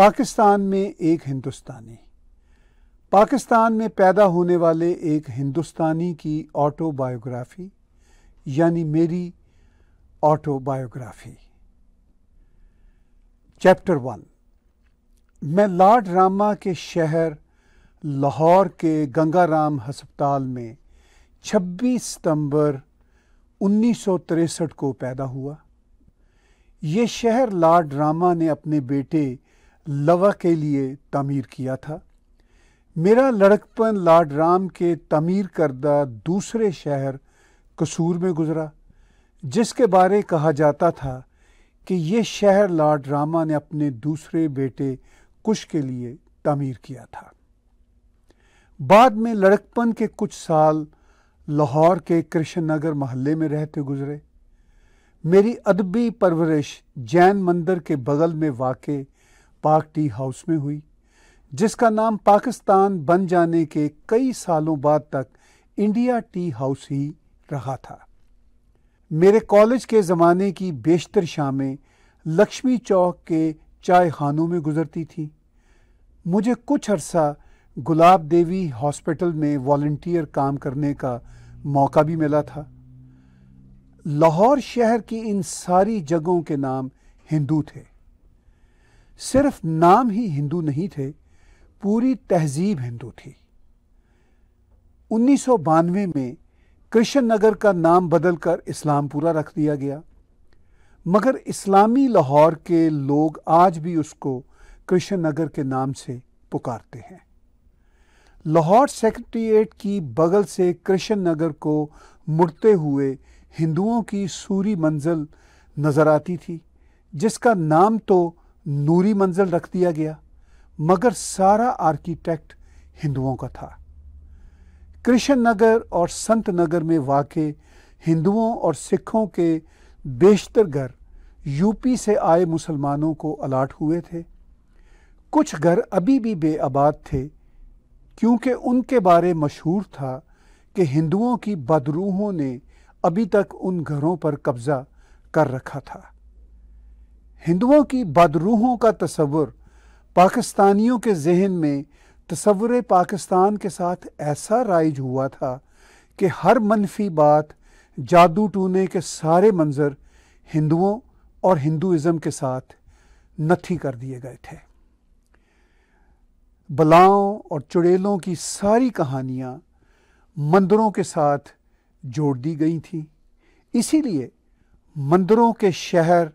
पाकिस्तान में एक हिंदुस्तानी पाकिस्तान में पैदा होने वाले एक हिंदुस्तानी की ऑटोबायोग्राफी यानी मेरी ऑटोबायोग्राफी चैप्टर वन मैं लॉर्ड रामा के शहर लाहौर के गंगाराम हस्पताल में 26 सितंबर 1963 को पैदा हुआ ये शहर लॉर्ड रामा ने अपने बेटे लवा के लिए तामीर किया था मेरा लड़कपन लाड राम के तमीर करदा दूसरे शहर कसूर में गुज़रा जिसके बारे कहा जाता था कि ये शहर लाड रामा ने अपने दूसरे बेटे कुश के लिए तमीर किया था बाद में लड़कपन के कुछ साल लाहौर के कृष्ण नगर महल्ले में रहते गुज़रे मेरी अदबी परवरिश जैन मंदिर के बगल में वाक़ पाक टी हाउस में हुई जिसका नाम पाकिस्तान बन जाने के कई सालों बाद तक इंडिया टी हाउस ही रहा था मेरे कॉलेज के ज़माने की बेशतर शामें लक्ष्मी चौक के चाय खानों में गुजरती थी मुझे कुछ अरसा गुलाब देवी हॉस्पिटल में वॉल्टियर काम करने का मौका भी मिला था लाहौर शहर की इन सारी जगहों के नाम हिंदू थे सिर्फ नाम ही हिंदू नहीं थे पूरी तहजीब हिंदू थी उन्नीस में कृष्ण नगर का नाम बदलकर इस्लामपुरा रख दिया गया मगर इस्लामी लाहौर के लोग आज भी उसको कृष्ण नगर के नाम से पुकारते हैं लाहौर सेक्रेटरीट की बगल से कृष्ण नगर को मुड़ते हुए हिंदुओं की सूरी मंजिल नज़र आती थी जिसका नाम तो नूरी मंजिल रख दिया गया मगर सारा आर्किटेक्ट हिंदुओं का था कृष्ण नगर और संत नगर में वाक़ हिंदुओं और सिखों के बेशतर घर यूपी से आए मुसलमानों को अलाट हुए थे कुछ घर अभी भी बेआबाद थे क्योंकि उनके बारे मशहूर था कि हिंदुओं की बदरूहों ने अभी तक उन घरों पर कब्ज़ा कर रखा था हिंदुओं की बदरूहों का तस्वुर पाकिस्तानियों के जहन में तस्वुर पाकिस्तान के साथ ऐसा राइज हुआ था कि हर मनफी बात जादू टूने के सारे मंज़र हिंदुओं और हिंदुज़म के साथ नथी कर दिए गए थे बलाओं और चुड़ैलों की सारी कहानियाँ मंदिरों के साथ जोड़ दी गई थी इसीलिए मंदिरों के शहर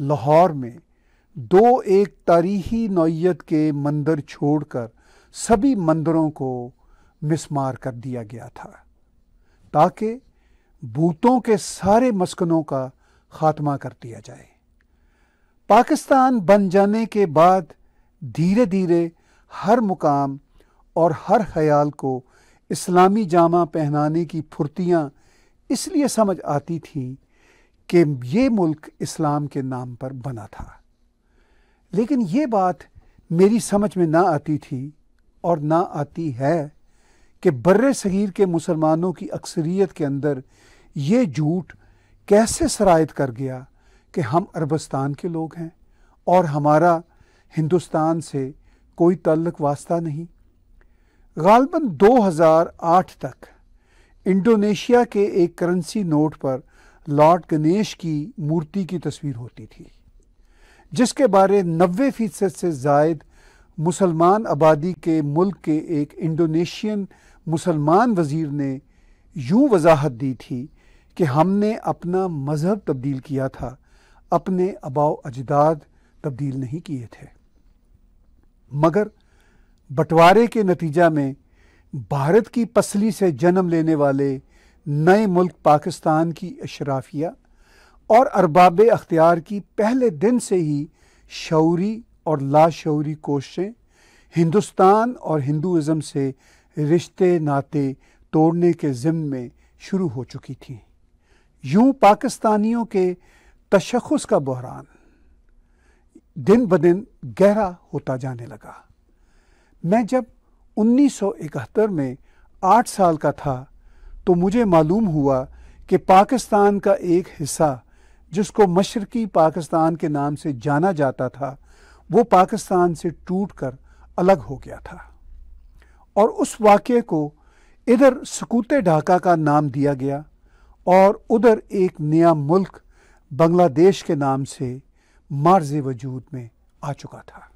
लाहौर में दो एक तारीखी नौीयत के मंदिर छोड़कर सभी मंदिरों को मिसमार कर दिया गया था ताकि बूतों के सारे मस्कनों का खात्मा कर दिया जाए पाकिस्तान बन जाने के बाद धीरे धीरे हर मुकाम और हर ख्याल को इस्लामी जामा पहनाने की फुर्तियाँ इसलिए समझ आती थीं कि ये मुल्क इस्लाम के नाम पर बना था लेकिन ये बात मेरी समझ में ना आती थी और ना आती है कि बर्र सगीर के मुसलमानों की अक्सरियत के अंदर ये झूठ कैसे शरात कर गया कि हम अरबस्तान के लोग हैं और हमारा हिंदुस्तान से कोई तल्लक वास्ता नहीं गालबन 2008 तक इंडोनेशिया के एक करेंसी नोट पर लॉर्ड गणेश की मूर्ति की तस्वीर होती थी जिसके बारे नबे फ़ीसद से जायद मुसलमान आबादी के मुल्क के एक इंडोनेशियन मुसलमान वज़ीर ने यूं वजाहत दी थी कि हमने अपना मज़हब तब्दील किया था अपने अबाव अजदाद तब्दील नहीं किए थे मगर बंटवारे के नतीजा में भारत की पसली से जन्म लेने वाले नए मुल्क पाकिस्तान की अशराफिया और अरबाब अख्तियार की पहले दिन से ही शौरी और लाशौरी कोशें हिंदुस्तान और हिंदुज़म से रिश्ते नाते तोड़ने के ज़िम में शुरू हो चुकी थी यूं पाकिस्तानियों के तशखस का बहरान दिन ब दिन गहरा होता जाने लगा मैं जब 1971 में आठ साल का था तो मुझे मालूम हुआ कि पाकिस्तान का एक हिस्सा जिसको मशरकी पाकिस्तान के नाम से जाना जाता था वो पाकिस्तान से टूट कर अलग हो गया था और उस वाक़े को इधर सकूते ढाका का नाम दिया गया और उधर एक नया मुल्क बांग्लादेश के नाम से मार्ज वजूद में आ चुका था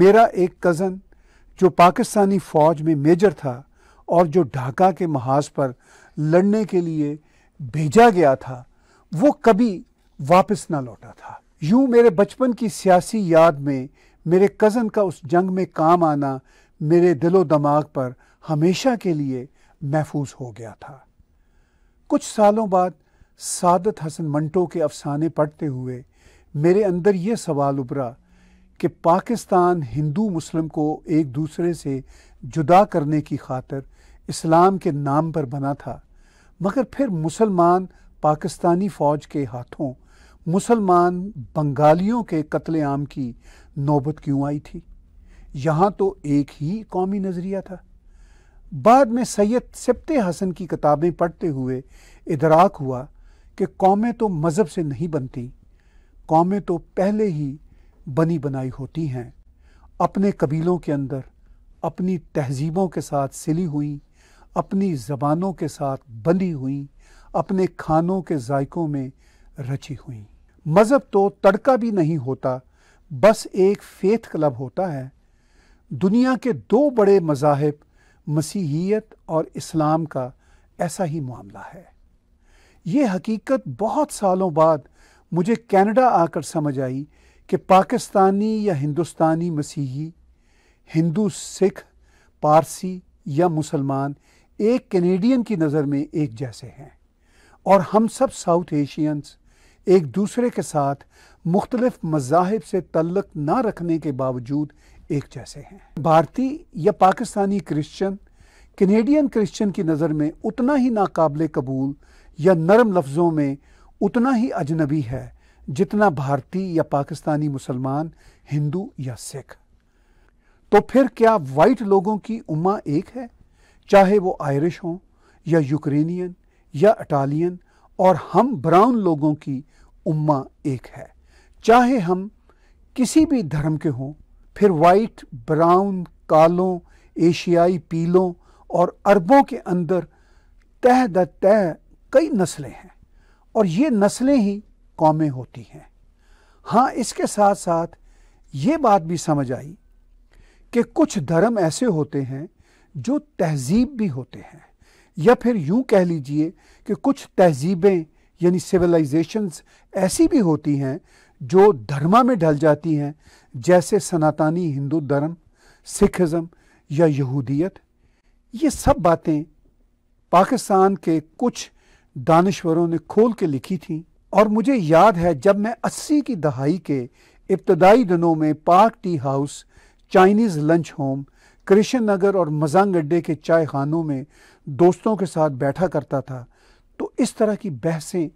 मेरा एक कज़न जो पाकिस्तानी फ़ौज में मेजर था और जो ढाका के महाज पर लड़ने के लिए भेजा गया था वो कभी वापस ना लौटा था यूं मेरे बचपन की सियासी याद में मेरे कज़न का उस जंग में काम आना मेरे दिलो दिमाग पर हमेशा के लिए महफूज हो गया था कुछ सालों बाद सादत हसन मंटो के अफसाने पढ़ते हुए मेरे अंदर ये सवाल उभरा कि पाकिस्तान हिंदू मुस्लिम को एक दूसरे से जुदा करने की खातर इस्लाम के नाम पर बना था मगर फिर मुसलमान पाकिस्तानी फ़ौज के हाथों मुसलमान बंगालियों के कत्लेआम की नौबत क्यों आई थी यहाँ तो एक ही कौमी नज़रिया था बाद में सैयद सिप्त हसन की किताबें पढ़ते हुए इदराक हुआ कि कौमें तो मज़हब से नहीं बनती कौमें तो पहले ही बनी बनाई होती हैं अपने कबीलों के अंदर अपनी तहजीबों के साथ सिली हुई अपनी ज़बानों के साथ बंधी हुई अपने खानों के जायकों में रची हुई मज़हब तो तड़का भी नहीं होता बस एक फेथ क्लब होता है दुनिया के दो बड़े मजाहब मसीहियत और इस्लाम का ऐसा ही मामला है ये हकीकत बहुत सालों बाद मुझे कनाडा आकर समझ आई कि पाकिस्तानी या हिंदुस्तानी मसीही हिंदू सिख पारसी या मुसलमान एक कैनेडियन की नज़र में एक जैसे हैं और हम सब साउथ एशियंस एक दूसरे के साथ मुख्तलफ मजाहब से तल्लक ना रखने के बावजूद एक जैसे हैं भारतीय या पाकिस्तानी क्रिश्चन कैनेडियन क्रिश्चन की नज़र में उतना ही नाकबिल कबूल या नरम लफ्ज़ों में उतना ही अजनबी है जितना भारतीय या पाकिस्तानी मुसलमान हिंदू या सिख तो फिर क्या वाइट लोगों की उमा एक है चाहे वो आयरिश हों या यूक्रेनियन या इटालियन और हम ब्राउन लोगों की उम्मा एक है चाहे हम किसी भी धर्म के हों फिर वाइट ब्राउन कालों एशियाई पीलों और अरबों के अंदर तह द तह कई नस्लें हैं और ये नस्लें ही कौमें होती हैं हाँ इसके साथ साथ ये बात भी समझ आई कि कुछ धर्म ऐसे होते हैं जो तहजीब भी होते हैं या फिर यूं कह लीजिए कि कुछ तहजीबें यानी सिविलाइजेशंस ऐसी भी होती हैं जो धर्मा में ढल जाती हैं जैसे सनातनी हिंदू धर्म सिखिज़म या यहूदियत ये सब बातें पाकिस्तान के कुछ दानश्वरों ने खोल के लिखी थी और मुझे याद है जब मैं अस्सी की दहाई के इब्तदाई दिनों में park tea house Chinese lunch home Krishan Nagar और मजांग अड्डे के चाय खानों में दोस्तों के साथ बैठा करता था तो इस तरह की बहसें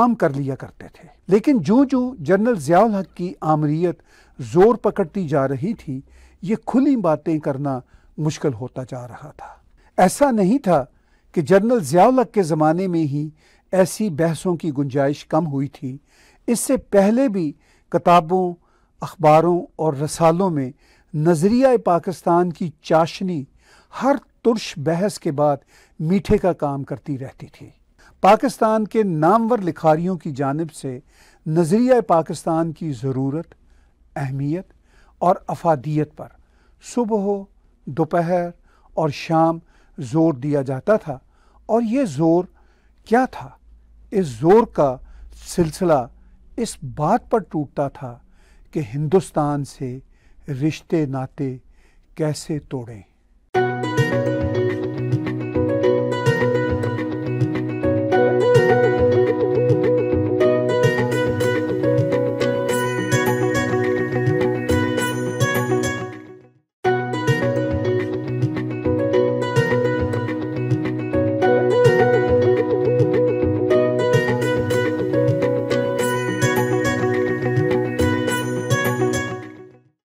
आम कर लिया करते थे लेकिन जो जो जनरल ज़ियाल हक की आमरीत जोर पकड़ती जा रही थी ये खुली बातें करना मुश्किल होता जा रहा था ऐसा नहीं था कि जनरल ज़ियाल हक के ज़माने में ही ऐसी बहसों की गुंजाइश कम हुई थी इससे पहले भी किताबों अखबारों और रसालों में नज़रिया पाकिस्तान की चाशनी हर तुर्श बहस के बाद मीठे का काम करती रहती थी पाकिस्तान के नामवर लिखारियों की जानब से नज़रिया पाकिस्तान की ज़रूरत अहमियत और अफादियत पर सुबह दोपहर और शाम ज़ोर दिया जाता था और ये ज़ोर क्या था इस ज़ोर का सिलसिला इस बात पर टूटता था कि हिंदुस्तान से रिश्ते नाते कैसे तोड़ें